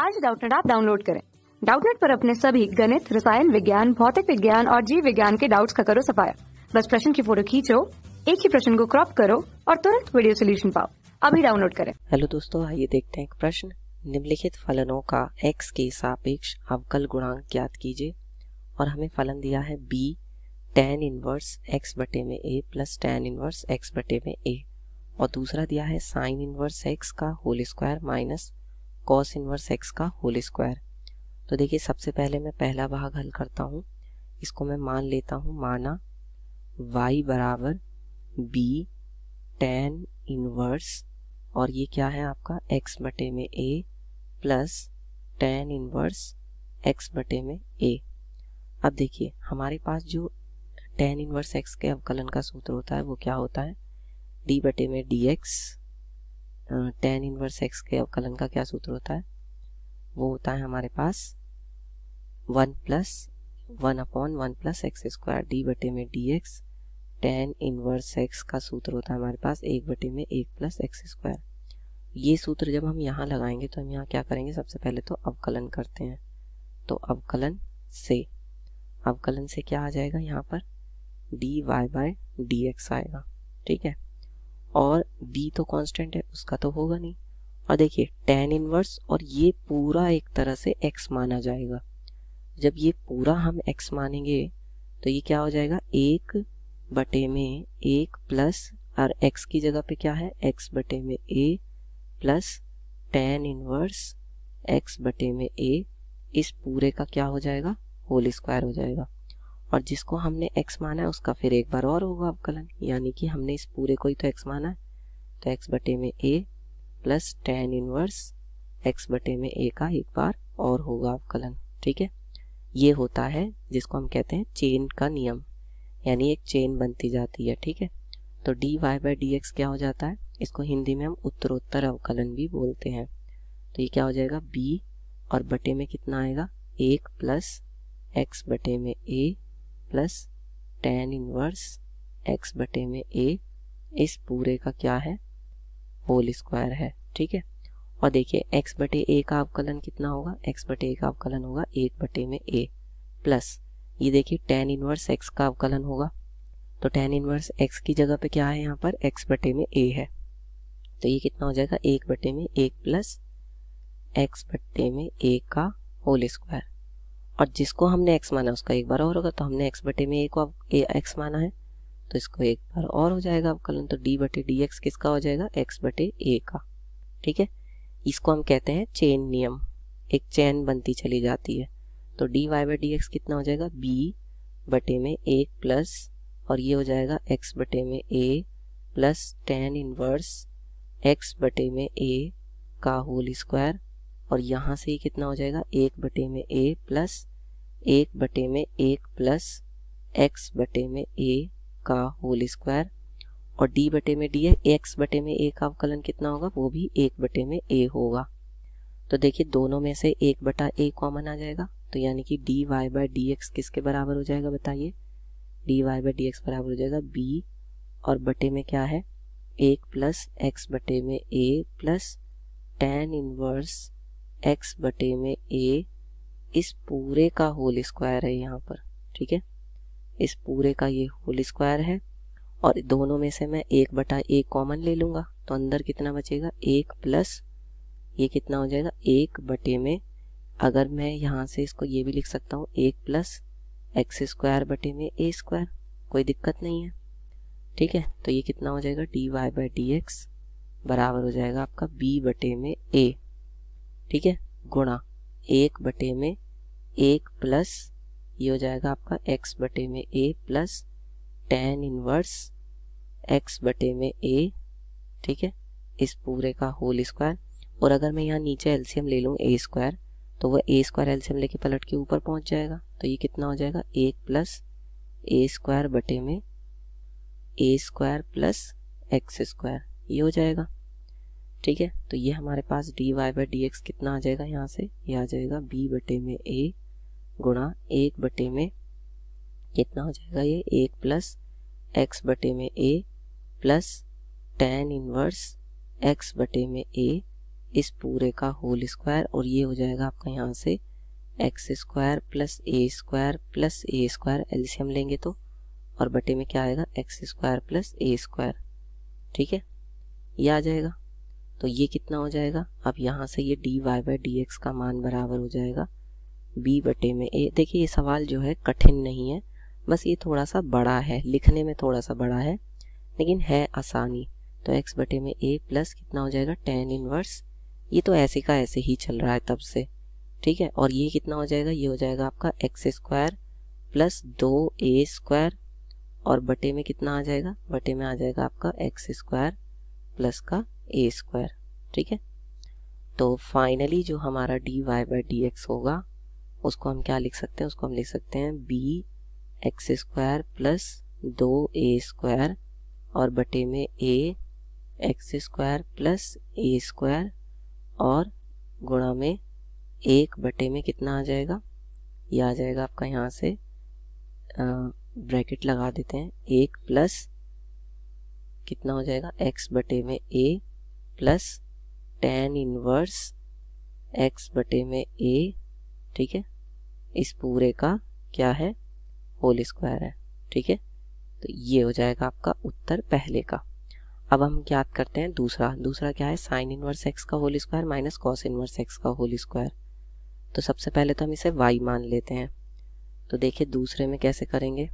आज डाउटनेट आप डाउनलोड करें डाउटनेट पर अपने सभी गणित रसायन विज्ञान भौतिक विज्ञान और जीव विज्ञान के डाउट्स का करो सफाया बस प्रश्न की फोटो खींचो एक ही प्रश्न को क्रॉप करो और तुरंत वीडियो सोल्यूशन पाओ अभी डाउनलोड करें हेलो दोस्तों आइए देखते हैं एक प्रश्न निम्नलिखित फलनों का x के सापेक्ष अवकल गुणांक ज्ञात कीजिए और हमें फलन दिया है b tan इनवर्स x बटे में a plus tan inverse x बटे में a और दूसरा दिया है साइन इनवर्स x का whole square minus cos inverse x का होल स्क्वायर तो देखिए सबसे पहले मैं पहला भाग हल करता हूँ इसको मैं मान लेता हूँ माना वाई बराबर बी टेन इनवर्स और ये क्या है आपका एक्स बटे में a plus tan inverse x बटे में ए अब देखिए हमारे पास जो टेन इनवर्स एक्स के अवकलन का सूत्र होता है वो क्या होता है डी बटे में d x tan inverse x के अवकलन का क्या सूत्र होता है वो होता है हमारे पास one plus one upon one plus x square d बटे में d x tan inverse x का सूत्र होता है हमारे पास एक बटे में एक प्लस एक्स स्क्वायर ये सूत्र जब हम यहाँ लगाएंगे तो हम यहाँ क्या करेंगे सबसे पहले तो अवकलन करते हैं तो अवकलन से अवकलन से क्या आ जाएगा यहाँ पर d y by d x आएगा ठीक है और b तो कांस्टेंट है उसका तो होगा नहीं और देखिए tan इनवर्स और ये पूरा एक तरह से x माना जाएगा जब ये पूरा हम x मानेंगे तो ये क्या हो जाएगा एक बटे में एक प्लस और x की जगह पे क्या है x बटे में a plus tan inverse x बटे में a इस पूरे का क्या हो जाएगा होल स्क्वायर हो जाएगा और जिसको हमने x माना है उसका फिर एक बार और होगा अवकलन यानी कि हमने इस पूरे को ही तो x माना है तो x बटे में a plus tan inverse x बटे में a का एक बार और होगा अवकलन ठीक है ये होता है जिसको हम कहते हैं चेन का नियम यानी एक चेन बनती जाती है ठीक है तो d y by d x क्या हो जाता है इसको हिंदी में हम उत्तरोत्तर अवकलन भी बोलते हैं तो ये क्या हो जाएगा बी और बटे में कितना आएगा एक प्लस एक्स बटे में a plus tan inverse x बटे में ए इस पूरे का क्या है होल स्क्वायर है ठीक है और देखिए एक्स बटे ए का अवकलन कितना होगा एक्स बटे ए का अवकलन होगा एक बटे में ए प्लस ये देखिए टेन इनवर्स एक्स का अवकलन होगा तो टेन इनवर्स एक्स की जगह पे क्या है यहाँ पर एक्स बटे में ए है तो ये कितना हो जाएगा एक बटे में एक प्लस एक्स बटे में ए का होल स्क्वायर और जिसको हमने एक्स माना उसका एक बार और होगा तो हमने एक्स बटे में ए को अब एक्स माना है तो इसको एक बार और हो जाएगा अवकलन तो डी बटे डी एक्स किसका हो जाएगा एक्स बटे ए का ठीक है इसको हम कहते हैं चेन नियम एक चैन बनती चली जाती है तो d y by d x कितना हो जाएगा बी बटे में एक प्लस और ये हो जाएगा एक्स बटे में a plus tan inverse x बटे में ए का होल स्क्वायर और यहाँ से ही कितना हो जाएगा एक बटे में ए प्लस एक बटे में एक प्लस एक्स बटे में ए का होल स्क्वायर और डी बटे में डी है एक्स बटे में ए का अवकलन कितना होगा वो भी एक बटे में ए होगा तो देखिए दोनों में से एक बटा ए कॉमन आ जाएगा तो यानी कि d y by d x किसके बराबर हो जाएगा बताइए d y by d x बराबर हो जाएगा बी और बटे में क्या है एक प्लस एक्स बटे में a plus tan inverse x बटे में ए इस पूरे का होल स्क्वायर है यहाँ पर ठीक है इस पूरे का ये होल स्क्वायर है और दोनों में से मैं एक बटा एक कॉमन ले लूँगा तो अंदर कितना बचेगा एक प्लस ये कितना हो जाएगा एक बटे में अगर मैं यहाँ से इसको ये भी लिख सकता हूँ एक प्लस एक्स स्क्वायर बटे में ए स्क्वायर कोई दिक्कत नहीं है ठीक है तो ये कितना हो जाएगा d y by d x बराबर हो जाएगा आपका बी बटे में ए ठीक है गुणा एक बटे में एक प्लस ये हो जाएगा आपका एक्स बटे में a plus tan inverse x बटे में ए ठीक है इस पूरे का होल स्क्वायर और अगर मैं यहाँ नीचे एल्सियम ले लूँ ए स्क्वायर तो वह ए स्क्वायर एल्सियम लेके पलट के ऊपर पहुँच जाएगा तो ये कितना हो जाएगा एक प्लस ए स्क्वायर बटे में a square plus x square ये हो जाएगा ठीक है तो ये हमारे पास d y by d x कितना आ जाएगा यहाँ से ये आ जाएगा बी बटे में ए गुणा एक बटे में कितना हो जाएगा ये एक प्लस एक्स बटे में a plus tan inverse x बटे में ए इस पूरे का होल स्क्वायर और ये हो जाएगा आपका यहाँ से x square plus a square plus a square एल्सियम लेंगे तो और बटे में क्या आएगा x square plus a square ठीक है ये आ जाएगा तो ये कितना हो जाएगा अब यहाँ से ये d y by d x का मान बराबर हो जाएगा बी बटे में ए देखिए ये सवाल जो है कठिन नहीं है बस ये थोड़ा सा बड़ा है लिखने में थोड़ा सा बड़ा है लेकिन है आसानी तो एक्स बटे में ए प्लस कितना हो जाएगा टेन इनवर्स ये तो ऐसे का ऐसे ही चल रहा है तब से ठीक है और ये कितना हो जाएगा ये हो जाएगा आपका एक्स स्क्वायर प्लस दो ए स्क्वायर और बटे में कितना आ जाएगा बटे में आ जाएगा आपका एक्स स्क्वायर प्लस का ए स्क्वायर ठीक है तो फाइनली जो हमारा d y by d x होगा उसको हम क्या लिख सकते हैं उसको हम लिख सकते हैं बी एक्स स्क्वायर प्लस दो ए स्क्वायर और बटे में a x square plus a square और गुणा में एक बटे में कितना आ जाएगा ये आ जाएगा आपका यहाँ से ब्रैकेट लगा देते हैं एक प्लस कितना हो जाएगा एक्स बटे में a plus tan inverse x बटे में ए ठीक है इस पूरे का क्या है होल स्क्वायर है ठीक है तो ये हो जाएगा आपका उत्तर पहले का अब हम याद करते हैं दूसरा दूसरा क्या है साइन इनवर्स एक्स का whole square minus cos inverse x का होल स्क्वायर तो सबसे पहले तो हम इसे वाई मान लेते हैं तो देखिए दूसरे में कैसे करेंगे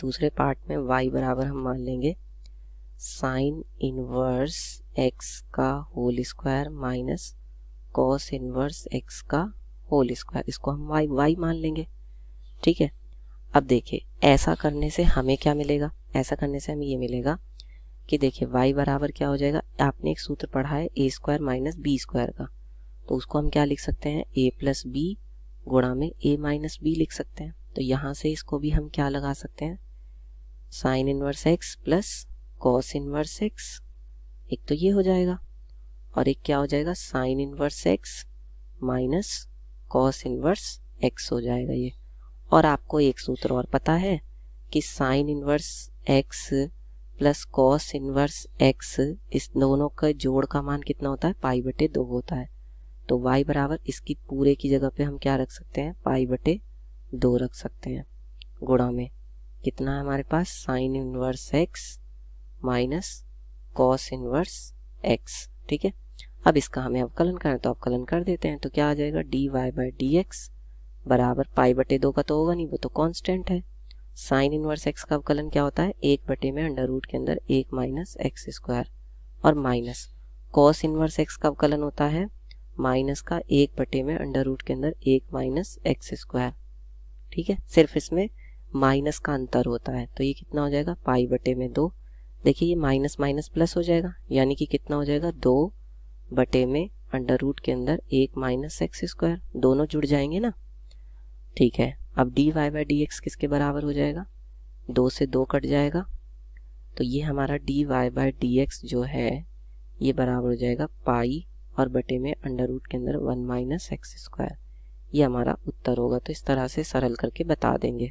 दूसरे पार्ट में वाई बराबर हम मान लेंगे साइन इनवर्स एक्स का whole square minus cos inverse x का होल स्क्वायर इसको हम वाई वाई मान लेंगे ठीक है अब देखिए ऐसा करने से हमें क्या मिलेगा ऐसा करने से हमें ये मिलेगा कि देखिए वाई बराबर क्या हो जाएगा आपने एक सूत्र पढ़ा है a square minus b square का तो उसको हम क्या लिख सकते हैं ए प्लस बी गुणा में ए माइनस बी लिख सकते हैं तो यहाँ से इसको भी हम क्या लगा सकते हैं sin inverse x plus cos inverse x एक तो ये हो जाएगा और एक क्या हो जाएगा sin inverse x minus cos inverse x हो जाएगा ये और आपको एक सूत्र और पता है कि sin inverse x plus cos inverse x इस दोनों का जोड़ का मान कितना होता है पाई बटे दो होता है तो वाई बराबर इसकी पूरे की जगह पे हम क्या रख सकते हैं पाई बटे दो रख सकते हैं गुणा में कितना है हमारे पास sin inverse x minus cos inverse x ठीक है अब इसका हमें अवकलन करना है तो अवकलन कर देते हैं तो क्या आ जाएगा d y by d x बराबर पाई बटे दो का तो होगा नहीं वो तो कांस्टेंट है साइन इनवर्स एक्स का अवकलन क्या होता है एक बटे में अंडर रूट के अंदर एक माइनस एक्स स्क्वायर और माइनस कॉस इनवर्स एक्स का अवकलन होता है माइनस का एक बटे में अंडर रूट के अंदर एक माइनस एक्स स्क्वायर ठीक है सिर्फ इसमें माइनस का अंतर होता है तो ये कितना हो जाएगा पाई बटे में दो देखिए ये माइनस माइनस प्लस हो जाएगा यानी कि कितना हो जाएगा दो बटे में अंडर रूट के अंदर एक माइनस एक्स स्क्वायर दोनों जुड़ जाएंगे ना ठीक है अब d y by d x किसके बराबर हो जाएगा दो से दो कट जाएगा तो ये हमारा d y by d x जो है ये बराबर हो जाएगा पाई और बटे में अंडर रूट के अंदर वन माइनस एक्स स्क्वायर ये हमारा उत्तर होगा तो इस तरह से सरल करके बता देंगे